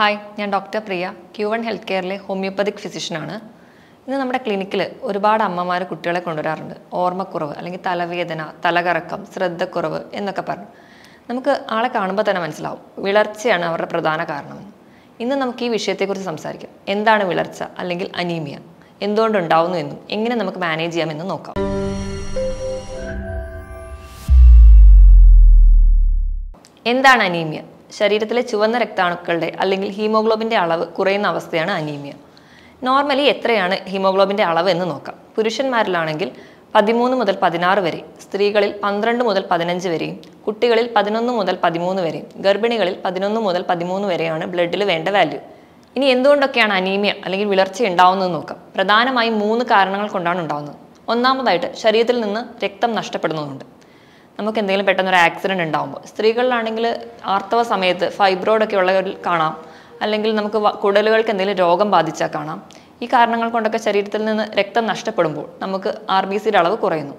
hi ഞാൻ doctor Priya Q one health കെയറിലെ homeopathic ഫിസിഷ്യനാണ് ഇന്ന് നമ്മുടെ ക്ലിനിക്കിൽ ഒരുപാട് അമ്മമാർ കുട്ടികളെ കൊണ്ടുവരാറുണ്ട് ഓർമ്മക്കുറവ് അല്ലെങ്കിൽ തലവേദന തലകറക്കം ശ്രദ്ധക്കുറവ് എന്നൊക്കെ പറഞ്ഞു നമുക്ക് ആളെ കാണുമ്പോൾ തന്നെ മനസ്സിലാവും വിളർച്ചയാണ് അവരുടെ പ്രധാന കാരണം ഇന്ന് നമുക്ക് ഈ വിഷയത്തെക്കുറിച്ച് സംസാരിക്കാം എന്താണ് വിളർച്ച അല്ലെങ്കിൽ അനീമിയ എന്തുകൊണ്ടുണ്ടാവുന്നു എന്നും എങ്ങനെ നമുക്ക് മാനേജ് ചെയ്യാമെന്നും നോക്കാം എന്താണ് അനീമിയ ശരീരത്തിലെ ചുവന്ന രക്താണുക്കളുടെ അല്ലെങ്കിൽ ഹീമോഗ്ലോബിൻ്റെ അളവ് കുറയുന്ന അവസ്ഥയാണ് അനീമിയ നോർമലി എത്രയാണ് ഹീമോഗ്ലോബിൻ്റെ അളവ് എന്ന് നോക്കാം പുരുഷന്മാരിലാണെങ്കിൽ പതിമൂന്ന് മുതൽ പതിനാറ് വരെ സ്ത്രീകളിൽ പന്ത്രണ്ട് മുതൽ പതിനഞ്ച് വരെയും കുട്ടികളിൽ പതിനൊന്ന് മുതൽ പതിമൂന്ന് വരെയും ഗർഭിണികളിൽ പതിനൊന്ന് മുതൽ പതിമൂന്ന് വരെയാണ് ബ്ലഡിൽ വേണ്ട വാല്യൂ ഇനി എന്തുകൊണ്ടൊക്കെയാണ് അനീമിയ അല്ലെങ്കിൽ വിളർച്ച ഉണ്ടാവുന്നതെന്ന് നോക്കാം പ്രധാനമായും മൂന്ന് കാരണങ്ങൾ കൊണ്ടാണ് ഉണ്ടാകുന്നത് ഒന്നാമതായിട്ട് ശരീരത്തിൽ നിന്ന് രക്തം നഷ്ടപ്പെടുന്നതുണ്ട് നമുക്ക് എന്തെങ്കിലും പെട്ടെന്നൊരു ആക്സിഡൻറ്റ് ഉണ്ടാകുമ്പോൾ സ്ത്രീകളിലാണെങ്കിൽ ആർത്തവ സമയത്ത് ഫൈബ്രോയിഡൊക്കെ ഉള്ളവരിൽ കാണാം അല്ലെങ്കിൽ നമുക്ക് കുടലുകൾക്ക് എന്തെങ്കിലും രോഗം ബാധിച്ചാൽ കാണാം ഈ കാരണങ്ങൾ കൊണ്ടൊക്കെ ശരീരത്തിൽ നിന്ന് രക്തം നഷ്ടപ്പെടുമ്പോൾ നമുക്ക് ആർ ബി സിയുടെ അളവ് കുറയുന്നു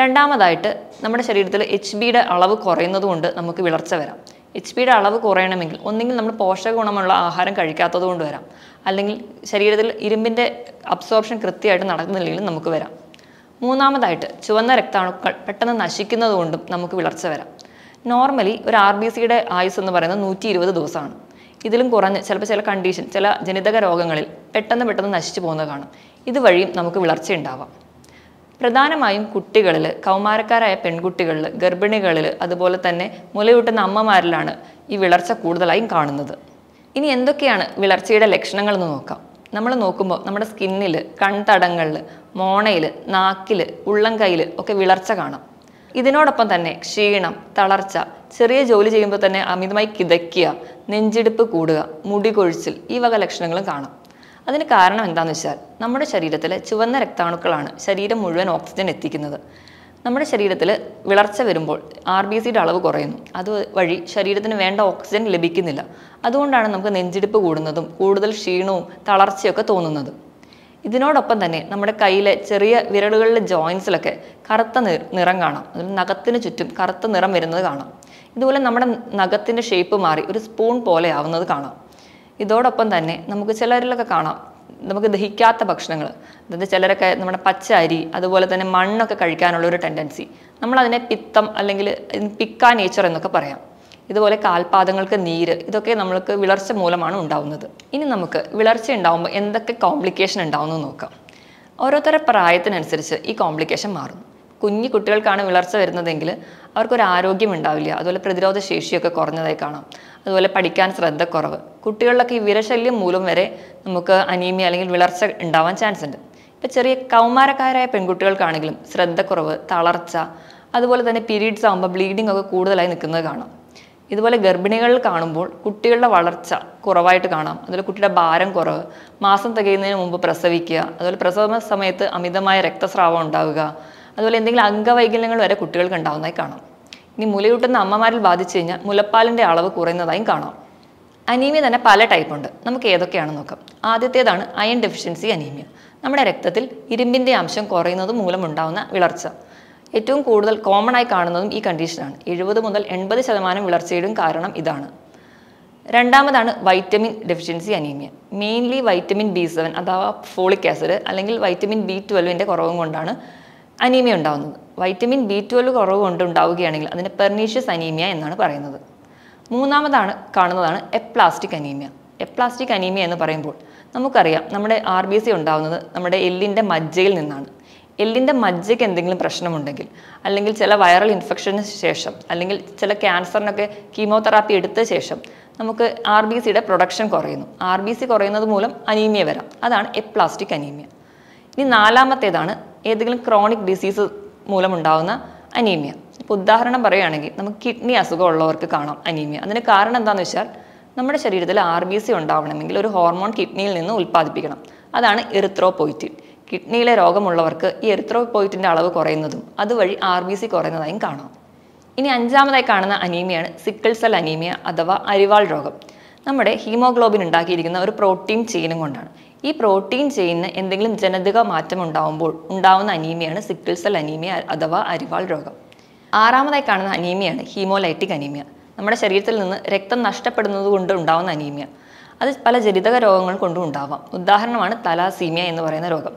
രണ്ടാമതായിട്ട് നമ്മുടെ ശരീരത്തിൽ എച്ച് ബിയുടെ അളവ് കുറയുന്നതുകൊണ്ട് നമുക്ക് വിളർച്ച വരാം എച്ച് ബിയുടെ അളവ് കുറയണമെങ്കിൽ ഒന്നെങ്കിൽ നമ്മൾ പോഷക ഗുണമുള്ള ആഹാരം കഴിക്കാത്തത് കൊണ്ട് വരാം അല്ലെങ്കിൽ ശരീരത്തിൽ ഇരുമ്പിൻ്റെ അബ്സോർപ്ഷൻ കൃത്യമായിട്ട് നടക്കുന്നില്ലെങ്കിൽ നമുക്ക് വരാം മൂന്നാമതായിട്ട് ചുവന്ന രക്താണുക്കൾ പെട്ടെന്ന് നശിക്കുന്നതുകൊണ്ടും നമുക്ക് വിളർച്ച വരാം നോർമലി ഒരു ആർ ബി സിയുടെ ആയുസ് എന്ന് പറയുന്നത് നൂറ്റി ഇരുപത് ദിവസമാണ് ഇതിലും കുറഞ്ഞ് ചിലപ്പോൾ ചില കണ്ടീഷൻ ചില ജനിതക രോഗങ്ങളിൽ പെട്ടെന്ന് പെട്ടെന്ന് നശിച്ചു പോകുന്നത് കാണും ഇതുവഴിയും നമുക്ക് വിളർച്ച ഉണ്ടാവാം പ്രധാനമായും കുട്ടികളിൽ കൗമാരക്കാരായ പെൺകുട്ടികളിൽ ഗർഭിണികളിൽ അതുപോലെ തന്നെ മുലയൂട്ടുന്ന അമ്മമാരിലാണ് ഈ വിളർച്ച കൂടുതലായും കാണുന്നത് ഇനി എന്തൊക്കെയാണ് വിളർച്ചയുടെ ലക്ഷണങ്ങൾ എന്ന് നോക്കാം നമ്മൾ നോക്കുമ്പോൾ നമ്മുടെ സ്കിന്നിൽ കൺതടങ്ങളിൽ മോണയിൽ നാക്കിൽ ഉള്ളം കയ്യിൽ ഒക്കെ വിളർച്ച കാണാം ഇതിനോടൊപ്പം തന്നെ ക്ഷീണം തളർച്ച ചെറിയ ജോലി ചെയ്യുമ്പോൾ തന്നെ അമിതമായി കിതയ്ക്കുക നെഞ്ചിടുപ്പ് കൂടുക മുടി കൊഴിച്ചിൽ ഈ വക ലക്ഷണങ്ങളും കാണാം അതിന് കാരണം എന്താണെന്ന് വെച്ചാൽ നമ്മുടെ ശരീരത്തിലെ ചുവന്ന രക്താണുക്കളാണ് ശരീരം മുഴുവൻ ഓക്സിജൻ എത്തിക്കുന്നത് നമ്മുടെ ശരീരത്തിൽ വിളർച്ച വരുമ്പോൾ ആർ ബി സിയുടെ അളവ് കുറയുന്നു അത് വഴി ശരീരത്തിന് വേണ്ട ഓക്സിജൻ ലഭിക്കുന്നില്ല അതുകൊണ്ടാണ് നമുക്ക് നെഞ്ചിടിപ്പ് കൂടുന്നതും കൂടുതൽ ക്ഷീണവും തളർച്ചയൊക്കെ തോന്നുന്നത് ഇതിനോടൊപ്പം തന്നെ നമ്മുടെ കയ്യിലെ ചെറിയ വിരലുകളിലെ ജോയിൻസിലൊക്കെ കറുത്ത നിറം കാണാം അതിൽ നഖത്തിന് ചുറ്റും കറുത്ത നിറം വരുന്നത് കാണാം ഇതുപോലെ നമ്മുടെ നഖത്തിൻ്റെ ഷേപ്പ് മാറി ഒരു സ്പൂൺ പോലെ ആവുന്നത് കാണാം ഇതോടൊപ്പം തന്നെ നമുക്ക് ചിലരിലൊക്കെ കാണാം നമുക്ക് ദഹിക്കാത്ത ഭക്ഷണങ്ങൾ അതായത് ചിലരൊക്കെ നമ്മുടെ പച്ച അരി അതുപോലെ തന്നെ മണ്ണൊക്കെ കഴിക്കാനുള്ള ഒരു ടെൻഡൻസി നമ്മളതിനെ പിത്തം അല്ലെങ്കിൽ പിക്ക നേച്ചർ എന്നൊക്കെ പറയാം ഇതുപോലെ കാൽപാദങ്ങൾക്ക് നീര് ഇതൊക്കെ നമ്മൾക്ക് വിളർച്ച മൂലമാണ് ഉണ്ടാവുന്നത് ഇനി നമുക്ക് വിളർച്ച ഉണ്ടാകുമ്പോൾ എന്തൊക്കെ കോംപ്ലിക്കേഷൻ ഉണ്ടാവുമെന്ന് നോക്കാം ഓരോരുത്തരുടെ പ്രായത്തിനനുസരിച്ച് ഈ കോംപ്ലിക്കേഷൻ മാറും കുഞ്ഞു കുട്ടികൾക്കാണ് വിളർച്ച വരുന്നതെങ്കിൽ അവർക്കൊരു ആരോഗ്യം ഉണ്ടാവില്ല അതുപോലെ പ്രതിരോധ ശേഷിയൊക്കെ കുറഞ്ഞതായി കാണാം അതുപോലെ പഠിക്കാൻ ശ്രദ്ധക്കുറവ് കുട്ടികളിലൊക്കെ ഈ വിരശല്യം മൂലം വരെ നമുക്ക് അനീമിയ അല്ലെങ്കിൽ വിളർച്ച ഉണ്ടാവാൻ ചാൻസ് ഉണ്ട് ഇപ്പം ചെറിയ കൗമാരക്കാരായ പെൺകുട്ടികൾക്കാണെങ്കിലും ശ്രദ്ധക്കുറവ് തളർച്ച അതുപോലെ തന്നെ പീരീഡ്സ് ആകുമ്പോൾ ബ്ലീഡിംഗ് ഒക്കെ കൂടുതലായി നിൽക്കുന്നത് കാണാം ഇതുപോലെ ഗർഭിണികളിൽ കാണുമ്പോൾ കുട്ടികളുടെ വളർച്ച കുറവായിട്ട് കാണാം അതുപോലെ കുട്ടിയുടെ ഭാരം കുറവ് മാസം തികയുന്നതിന് മുമ്പ് പ്രസവിക്കുക അതുപോലെ പ്രസവ സമയത്ത് അമിതമായ രക്തസ്രാവം ഉണ്ടാവുക അതുപോലെ എന്തെങ്കിലും അംഗവൈകല്യങ്ങൾ വരെ കുട്ടികൾക്ക് ഉണ്ടാകുന്നതായി കാണാം ഇനി മുലയൂട്ടുന്ന അമ്മമാരിൽ ബാധിച്ചു കഴിഞ്ഞാൽ മുലപ്പാലിൻ്റെ അളവ് കുറയുന്നതായും കാണാം അനീമിയ തന്നെ പല ടൈപ്പുണ്ട് നമുക്ക് ഏതൊക്കെയാണെന്ന് നോക്കാം ആദ്യത്തേതാണ് അയൺ ഡെഫിഷ്യൻസി അനീമിയ നമ്മുടെ രക്തത്തിൽ ഇരുമ്പിൻ്റെ അംശം കുറയുന്നത് മൂലമുണ്ടാവുന്ന വിളർച്ച ഏറ്റവും കൂടുതൽ കോമൺ ആയി കാണുന്നതും ഈ കണ്ടീഷനാണ് എഴുപത് മുതൽ എൺപത് ശതമാനം വിളർച്ചയുടെയും കാരണം ഇതാണ് രണ്ടാമതാണ് vitamin deficiency anaemia mainly vitamin B seven അഥവാ ഫോളിക് ആസിഡ് അല്ലെങ്കിൽ വൈറ്റമിൻ ബി ട്വൽവിൻ്റെ കുറവും കൊണ്ടാണ് അനീമിയ ഉണ്ടാകുന്നത് വൈറ്റമിൻ ബി ട്വൽവ് കുറവ് കൊണ്ട് ഉണ്ടാവുകയാണെങ്കിൽ അതിനെ പെർനീഷ്യസ് അനീമിയ എന്നാണ് പറയുന്നത് മൂന്നാമതാണ് കാണുന്നതാണ് എപ്ലാസ്റ്റിക് അനീമിയ എപ്ലാസ്റ്റിക് അനീമിയ എന്ന് പറയുമ്പോൾ നമുക്കറിയാം നമ്മുടെ ആർ ബി സി ഉണ്ടാകുന്നത് നമ്മുടെ എല്ലിൻ്റെ മജ്ജയിൽ നിന്നാണ് എല്ലിൻ്റെ മജ്ജയ്ക്ക് എന്തെങ്കിലും പ്രശ്നമുണ്ടെങ്കിൽ അല്ലെങ്കിൽ ചില വൈറൽ ഇൻഫെക്ഷന് ശേഷം അല്ലെങ്കിൽ ചില ക്യാൻസറിനൊക്കെ കീമോതെറാപ്പി എടുത്ത ശേഷം നമുക്ക് ആർ ബി സിയുടെ പ്രൊഡക്ഷൻ കുറയുന്നു ആർ ബി സി കുറയുന്നത് മൂലം അനീമിയ വരാം അതാണ് എപ്ലാസ്റ്റിക് അനീമിയ ഇനി നാലാമത്തേതാണ് ഏതെങ്കിലും ക്രോണിക് ഡിസീസ് മൂലമുണ്ടാകുന്ന അനീമിയ ഇപ്പോൾ ഉദാഹരണം പറയുകയാണെങ്കിൽ നമുക്ക് കിഡ്നി അസുഖമുള്ളവർക്ക് കാണാം അനീമിയ അതിന് കാരണം എന്താണെന്ന് വെച്ചാൽ നമ്മുടെ ശരീരത്തിൽ ആർ ബി സി ഉണ്ടാവണമെങ്കിൽ ഒരു ഹോർമോൺ കിഡ്നിയിൽ നിന്ന് ഉൽപ്പാദിപ്പിക്കണം അതാണ് എറിത്രോപോയിറ്റിൻ കിഡ്നിയിലെ രോഗമുള്ളവർക്ക് ഈ എറിത്രോപോയിറ്റിൻ്റെ അളവ് കുറയുന്നതും അതുവഴി ആർ ബി സി കുറയുന്നതായും കാണാം ഇനി അഞ്ചാമതായി കാണുന്ന അനീമിയാണ് സിക്കിൾ സെൽ അനീമിയ അഥവാ അരിവാൾ രോഗം നമ്മുടെ ഹീമോഗ്ലോബിൻ ഉണ്ടാക്കിയിരിക്കുന്ന ഒരു പ്രോട്ടീൻ ചെയിനും കൊണ്ടാണ് ഈ പ്രോട്ടീൻ ചെയിനിന് എന്തെങ്കിലും ജനതക മാറ്റം ഉണ്ടാവുമ്പോൾ ഉണ്ടാവുന്ന അനീമിയാണ് സിക്കിൾ സെൽ അനീമിയ അഥവാ അരിവാൾ രോഗം ആറാമതായി കാണുന്ന അനീമിയാണ് ഹീമോലൈറ്റിക് അനീമിയ നമ്മുടെ ശരീരത്തിൽ നിന്ന് രക്തം നഷ്ടപ്പെടുന്നത് കൊണ്ട് ഉണ്ടാവുന്ന അനീമിയ അത് പല ജനിതക രോഗങ്ങൾ കൊണ്ടും ഉണ്ടാവാം ഉദാഹരണമാണ് തലാസീമിയ എന്ന് പറയുന്ന രോഗം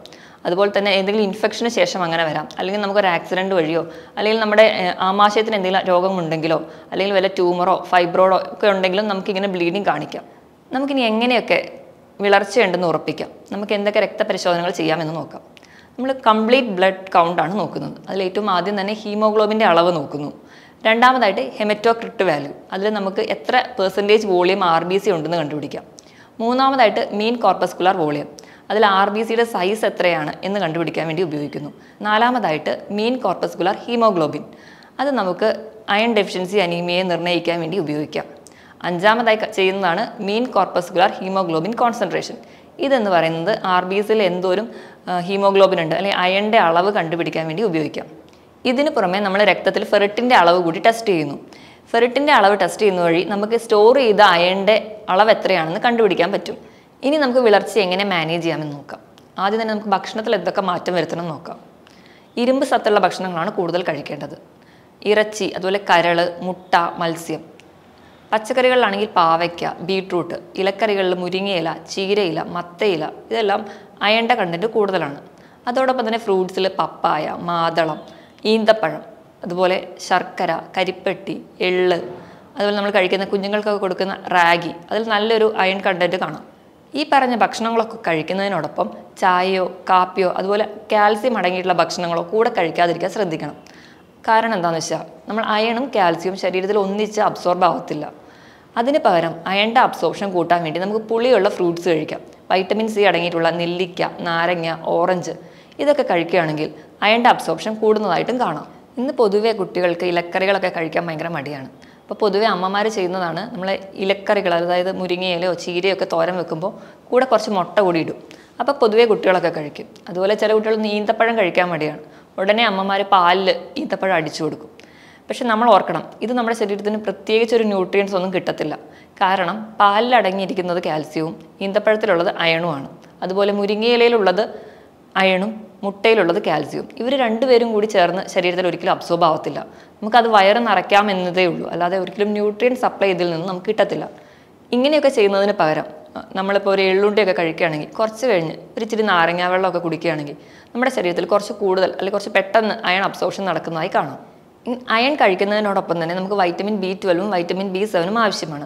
അതുപോലെ തന്നെ എന്തെങ്കിലും ഇൻഫെക്ഷന് ശേഷം അങ്ങനെ വരാം അല്ലെങ്കിൽ നമുക്കൊരു ആക്സിഡൻറ്റ് വഴിയോ അല്ലെങ്കിൽ നമ്മുടെ ആമാശയത്തിന് എന്തെങ്കിലും രോഗമുണ്ടെങ്കിലോ അല്ലെങ്കിൽ വല്ല ട്യൂമറോ ഫൈബ്രോഡോ ഒക്കെ ഉണ്ടെങ്കിലും നമുക്കിങ്ങനെ ബ്ലീഡിങ് കാണിക്കാം നമുക്കിനി എങ്ങനെയൊക്കെ വിളർച്ചയുണ്ടെന്ന് ഉറപ്പിക്കാം നമുക്ക് എന്തൊക്കെ രക്തപരിശോധനകൾ ചെയ്യാമെന്ന് നോക്കാം നമ്മൾ കംപ്ലീറ്റ് ബ്ലഡ് കൗണ്ടാണ് നോക്കുന്നത് അതിൽ ഏറ്റവും ആദ്യം തന്നെ ഹീമോഗ്ലോബിൻ്റെ അളവ് നോക്കുന്നു രണ്ടാമതായിട്ട് ഹെമറ്റോക്രിട്ട് വാല്യൂ അതിൽ നമുക്ക് എത്ര percentage volume R B C ഉണ്ടെന്ന് കണ്ടുപിടിക്കാം മൂന്നാമതായിട്ട് മീൻ കോർപ്പസ്കുലാർ വോളിയം അതിൽ ആർ ബി സിയുടെ സൈസ് എത്രയാണ് എന്ന് കണ്ടുപിടിക്കാൻ വേണ്ടി ഉപയോഗിക്കുന്നു നാലാമതായിട്ട് മീൻ കോർപ്പസ്കുലർ ഹീമോഗ്ലോബിൻ അത് നമുക്ക് അയൺ ഡെഫിഷ്യൻസി അനീമിയയെ നിർണ്ണയിക്കാൻ വേണ്ടി ഉപയോഗിക്കാം അഞ്ചാമതായി ചെയ്യുന്നതാണ് മീൻ കോർപ്പസ്കുലർ ഹീമോഗ്ലോബിൻ കോൺസെൻട്രേഷൻ ഇതെന്ന് പറയുന്നത് ആർ ബി എസിൽ എന്തോരം ഹീമോഗ്ലോബിൻ ഉണ്ട് അല്ലെങ്കിൽ അയണിൻ്റെ അളവ് കണ്ടുപിടിക്കാൻ വേണ്ടി ഉപയോഗിക്കാം ഇതിന് പുറമെ നമ്മൾ രക്തത്തിൽ ഫെറിറ്റിൻ്റെ അളവ് കൂടി ടെസ്റ്റ് ചെയ്യുന്നു ഫെറിറ്റിൻ്റെ അളവ് ടെസ്റ്റ് ചെയ്യുന്ന വഴി നമുക്ക് സ്റ്റോർ ചെയ്ത അയണിൻ്റെ അളവ് എത്രയാണെന്ന് കണ്ടുപിടിക്കാൻ പറ്റും ഇനി നമുക്ക് വിളർച്ച എങ്ങനെ മാനേജ് ചെയ്യാമെന്ന് നോക്കാം ആദ്യം തന്നെ നമുക്ക് ഭക്ഷണത്തിൽ എന്തൊക്കെ മാറ്റം വരുത്തണം നോക്കാം ഇരുമ്പ് സത്തുള്ള ഭക്ഷണങ്ങളാണ് കൂടുതൽ കഴിക്കേണ്ടത് ഇറച്ചി അതുപോലെ കരൾ മുട്ട മത്സ്യം പച്ചക്കറികളിലാണെങ്കിൽ പാവയ്ക്ക ബീട്രൂട്ട് ഇലക്കറികളിൽ മുരിങ്ങയില ചീരയില മത്തയില ഇതെല്ലാം അയണ്ട കണ്ടൻറ്റ് കൂടുതലാണ് അതോടൊപ്പം തന്നെ ഫ്രൂട്ട്സിൽ പപ്പായ മാതളം ഈന്തപ്പഴം അതുപോലെ ശർക്കര കരിപ്പെട്ടി എള് അതുപോലെ നമ്മൾ കഴിക്കുന്ന കുഞ്ഞുങ്ങൾക്കൊക്കെ കൊടുക്കുന്ന റാഗി അതിൽ നല്ലൊരു അയൺ കണ്ടൻറ്റ് കാണാം ഈ പറഞ്ഞ ഭക്ഷണങ്ങളൊക്കെ കഴിക്കുന്നതിനോടൊപ്പം ചായയോ കാപ്പിയോ അതുപോലെ കാൽസ്യം അടങ്ങിയിട്ടുള്ള ഭക്ഷണങ്ങളോ കൂടെ കഴിക്കാതിരിക്കാൻ ശ്രദ്ധിക്കണം കാരണം എന്താണെന്ന് വെച്ചാൽ നമ്മൾ അയണും കാൽസ്യവും ശരീരത്തിൽ ഒന്നിച്ച് അബ്സോർബ് ആവത്തില്ല അതിന് പകരം അയണിൻ്റെ അബ്സോർപ്ഷൻ കൂട്ടാൻ വേണ്ടി നമുക്ക് പുളിയുള്ള ഫ്രൂട്ട്സ് കഴിക്കാം വൈറ്റമിൻ സി അടങ്ങിയിട്ടുള്ള നെല്ലിക്ക നാരങ്ങ ഓറഞ്ച് ഇതൊക്കെ കഴിക്കുകയാണെങ്കിൽ അയണിൻ്റെ അബ്സോർപ്ഷൻ കൂടുന്നതായിട്ടും കാണാം ഇന്ന് പൊതുവേ കുട്ടികൾക്ക് ഇലക്കറികളൊക്കെ കഴിക്കാൻ ഭയങ്കര മടിയാണ് അപ്പോൾ പൊതുവെ അമ്മമാർ ചെയ്യുന്നതാണ് നമ്മൾ ഇലക്കറികൾ അതായത് മുരിങ്ങയിലോ ഒക്കെ തോരൻ വെക്കുമ്പോൾ കൂടെ കുറച്ച് മുട്ട കൂടി ഇടും അപ്പോൾ പൊതുവേ കുട്ടികളൊക്കെ കഴിക്കും അതുപോലെ ചില കുട്ടികൾ ഈന്തപ്പഴം കഴിക്കാൻ മടിയാണ് ഉടനെ അമ്മമാർ പാലിൽ ഈന്തപ്പഴം അടിച്ചു കൊടുക്കും പക്ഷെ നമ്മൾ ഓർക്കണം ഇത് നമ്മുടെ ശരീരത്തിന് പ്രത്യേകിച്ച് ഒരു ന്യൂട്രിയൻസ് ഒന്നും കിട്ടത്തില്ല കാരണം പാലിൽ അടങ്ങിയിരിക്കുന്നത് കാൽസ്യവും ഈന്തപ്പഴത്തിലുള്ളത് അയണുമാണ് അതുപോലെ മുരിങ്ങയിലയിലുള്ളത് അയണും മുട്ടയിലുള്ളത് കാൽസ്യവും ഇവർ രണ്ടുപേരും കൂടി ചേർന്ന് ശരീരത്തിൽ ഒരിക്കലും അബ്സോർബ് ആവത്തില്ല നമുക്കത് വയറ് നിറയ്ക്കാം എന്നതേ ഉള്ളൂ അല്ലാതെ ഒരിക്കലും ന്യൂട്രിയൻ സപ്ലൈ ഇതിൽ നിന്ന് നമുക്ക് കിട്ടത്തില്ല ഇങ്ങനെയൊക്കെ ചെയ്യുന്നതിന് പകരം നമ്മളിപ്പോൾ ഒരു എള്ളുണ്ടിയൊക്കെ കഴിക്കുകയാണെങ്കിൽ കുറച്ച് കഴിഞ്ഞ് ഒരു ഇച്ചിരി നാരങ്ങാവെള്ളമൊക്കെ കുടിക്കുകയാണെങ്കിൽ നമ്മുടെ ശരീരത്തിൽ കുറച്ച് കൂടുതൽ അല്ലെങ്കിൽ കുറച്ച് പെട്ടെന്ന് അയൺ അബ്സോർപ്ഷൻ നടക്കുന്നതായി കാണാം അയൺ കഴിക്കുന്നതിനോടൊപ്പം തന്നെ നമുക്ക് വൈറ്റമിൻ ബി ട്വൽവും വൈറ്റമിൻ ബി സെവനും ആവശ്യമാണ്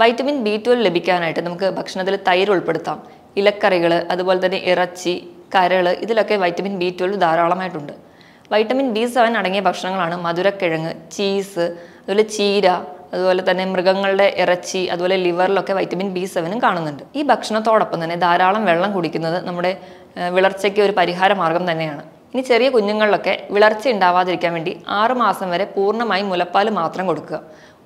വൈറ്റമിൻ ബി ട്വൽവ് ലഭിക്കാനായിട്ട് നമുക്ക് ഭക്ഷണത്തിൽ തൈര് ഉൾപ്പെടുത്താം ഇലക്കറികൾ അതുപോലെ തന്നെ ഇറച്ചി കരൾ ഇതിലൊക്കെ വൈറ്റമിൻ ബി ട്വൽവ് ധാരാളമായിട്ടുണ്ട് വൈറ്റമിൻ ബി സെവൻ അടങ്ങിയ ഭക്ഷണങ്ങളാണ് മധുരക്കിഴങ്ങ് ചീസ് അതുപോലെ ചീര അതുപോലെ തന്നെ മൃഗങ്ങളുടെ ഇറച്ചി അതുപോലെ ലിവറിലൊക്കെ വൈറ്റമിൻ ബി സെവനും കാണുന്നുണ്ട് ഈ ഭക്ഷണത്തോടൊപ്പം തന്നെ ധാരാളം വെള്ളം കുടിക്കുന്നത് നമ്മുടെ വിളർച്ചയ്ക്ക് ഒരു പരിഹാര മാർഗം തന്നെയാണ് ഇനി ചെറിയ കുഞ്ഞുങ്ങളിലൊക്കെ വിളർച്ച ഉണ്ടാവാതിരിക്കാൻ വേണ്ടി ആറുമാസം മാസം വരെ പൂർണ്ണമായും മുലപ്പാൽ മാത്രം കൊടുക്കുക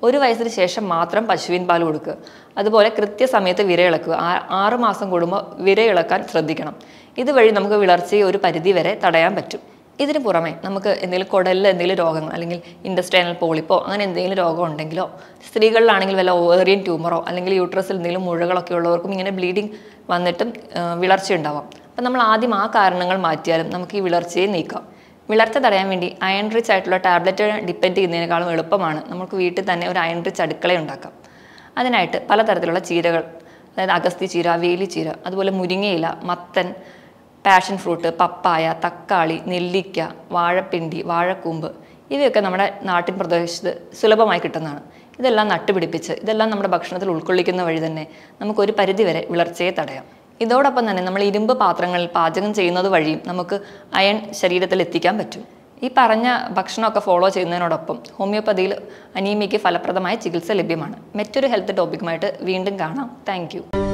ഒരു വയസ്സിന് ശേഷം മാത്രം പശുവിൻ പാൽ കൊടുക്കുക അതുപോലെ കൃത്യസമയത്ത് വിരയിളക്കുക ആറ് മാസം കൂടുമ്പോൾ വിരയിളക്കാൻ ശ്രദ്ധിക്കണം ഇതുവഴി നമുക്ക് വിളർച്ചയെ ഒരു പരിധി വരെ തടയാൻ പറ്റും ഇതിന് പുറമെ നമുക്ക് എന്തെങ്കിലും കുടലിൽ എന്തെങ്കിലും രോഗങ്ങൾ അല്ലെങ്കിൽ ഇൻഡസ്ട്രേനൽ പോളിപ്പോ അങ്ങനെ എന്തെങ്കിലും രോഗം ഉണ്ടെങ്കിലോ സ്ത്രീകളിലാണെങ്കിൽ വല്ല ഓവേറിയൻ ട്യൂമറോ അല്ലെങ്കിൽ യൂട്രസിൽ എന്തെങ്കിലും മുഴകളൊക്കെ ഉള്ളവർക്കും ഇങ്ങനെ ബ്ലീഡിങ് വന്നിട്ടും വിളർച്ച ഉണ്ടാവാം അപ്പം നമ്മൾ ആദ്യം ആ കാരണങ്ങൾ മാറ്റിയാലും നമുക്ക് ഈ വിളർച്ചയെ നീക്കാം വിളർച്ച തടയാൻ വേണ്ടി അയൺ റിച്ച് ആയിട്ടുള്ള ടാബ്ലറ്റ് ഡിപ്പെൻഡ് ചെയ്യുന്നതിനേക്കാളും എളുപ്പമാണ് നമുക്ക് വീട്ടിൽ തന്നെ ഒരു അയൺ റിച്ച് അടുക്കള ഉണ്ടാക്കാം അതിനായിട്ട് പലതരത്തിലുള്ള ചീരകൾ അതായത് അഗസ്തി ചീര വേലി ചീര അതുപോലെ മുരിങ്ങയില മത്തൻ പാഷൻ ഫ്രൂട്ട് പപ്പായ തക്കാളി നെല്ലിക്ക വാഴപ്പിണ്ടി വാഴക്കൂമ്പ് ഇവയൊക്കെ നമ്മുടെ നാട്ടിൻ പ്രദേശത്ത് സുലഭമായി കിട്ടുന്നതാണ് ഇതെല്ലാം നട്ടുപിടിപ്പിച്ച് ഇതെല്ലാം നമ്മുടെ ഭക്ഷണത്തിൽ ഉൾക്കൊള്ളിക്കുന്ന വഴി തന്നെ നമുക്കൊരു പരിധിവരെ വിളർച്ചയെ തടയാം ഇതോടൊപ്പം തന്നെ നമ്മൾ ഇരുമ്പ് പാത്രങ്ങളിൽ പാചകം ചെയ്യുന്നത് വഴിയും നമുക്ക് അയൺ ശരീരത്തിൽ എത്തിക്കാൻ പറ്റും ഈ പറഞ്ഞ ഭക്ഷണമൊക്കെ ഫോളോ ചെയ്യുന്നതിനോടൊപ്പം ഹോമിയോപ്പതിയിൽ അനീമിയയ്ക്ക് ഫലപ്രദമായ ചികിത്സ ലഭ്യമാണ് മറ്റൊരു ഹെൽത്ത് ടോപ്പിക്കുമായിട്ട് വീണ്ടും കാണാം താങ്ക്